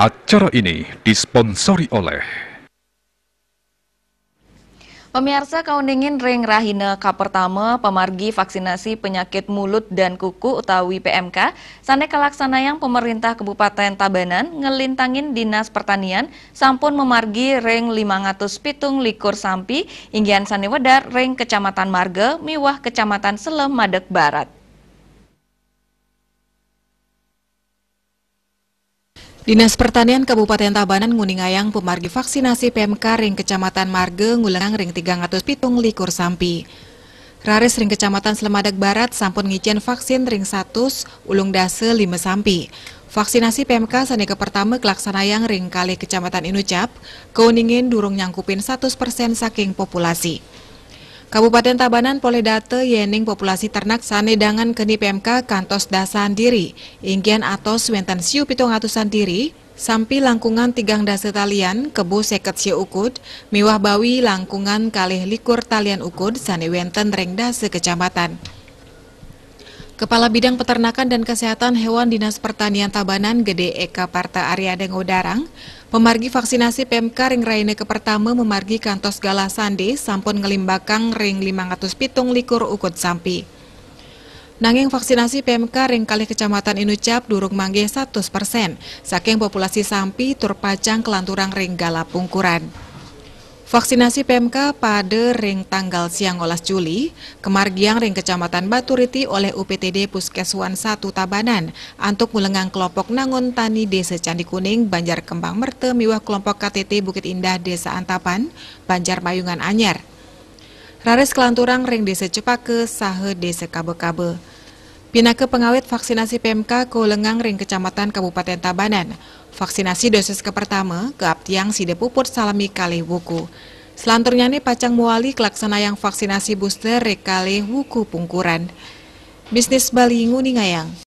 Acara ini disponsori oleh Pemirsa Kaundingin Ring Rahina Kapertama Pemargi Vaksinasi Penyakit Mulut dan Kuku Utawi PMK Sane yang Pemerintah Kabupaten Tabanan ngelintangin Dinas Pertanian Sampun memargi Ring 500 pitung likur sampi Inggian Wedar Ring Kecamatan Marga Miwah Kecamatan Selem Madek Barat Dinas Pertanian Kabupaten Tabanan Nguningayang pemargi vaksinasi PMK ring Kecamatan Marge Ngulengang ring 300 pitung likur sampi. Raris ring Kecamatan Selemadeg Barat sampun ngijen vaksin ring 1 ulung dase 5 sampi. Vaksinasi PMK sanika pertama kelaksanayang ring kali Kecamatan Inucap, keuningin durung nyangkupin 100% saking populasi. Kabupaten Tabanan Poledate Yening populasi ternak sanedangan keni PMK kantos dasan diri, inggian atos swenten siu pitung atusan diri, sampi langkungan tigang dasa talian kebu seket siu ukud, miwah bawi langkungan kalih likur talian ukud sane wenten reng dasa kecamatan. Kepala Bidang Peternakan dan Kesehatan Hewan Dinas Pertanian Tabanan Gede Eka Parta Arya Dengodarang, pemargi vaksinasi PMK Ring Raine ke pertama memargi kantos gala sande sampun ngelimbakang ring 500 pitung likur ukut sampi. Nanging vaksinasi PMK ring kali kecamatan Inucap durung mangge 100 persen, saking populasi sampi turpacang kelanturang ring gala pungkuran. Vaksinasi PMK pada ring tanggal siang olas Juli, kemargiang ring Kecamatan Baturiti oleh UPTD Puskeswan 1 Tabanan, antuk mulengang kelompok Nangun tani Desa Candi Kuning, Banjar Kembang Merte, miwah kelompok KTT Bukit Indah Desa Antapan, Banjar Mayungan Anyar. Rares Kelanturang ring Desa Cepake, Sahe Desa Kabe-Kabe. Pinake pengawet vaksinasi PMK ke Ring Kecamatan Kabupaten Tabanan. Vaksinasi dosis ke pertama ke Aptiang Sidepuput Salami Kali Wuku. Selanturnya ini pacang muali kelaksana yang vaksinasi booster rekale Wuku Pungkuran. Bisnis Bali Nguningayang.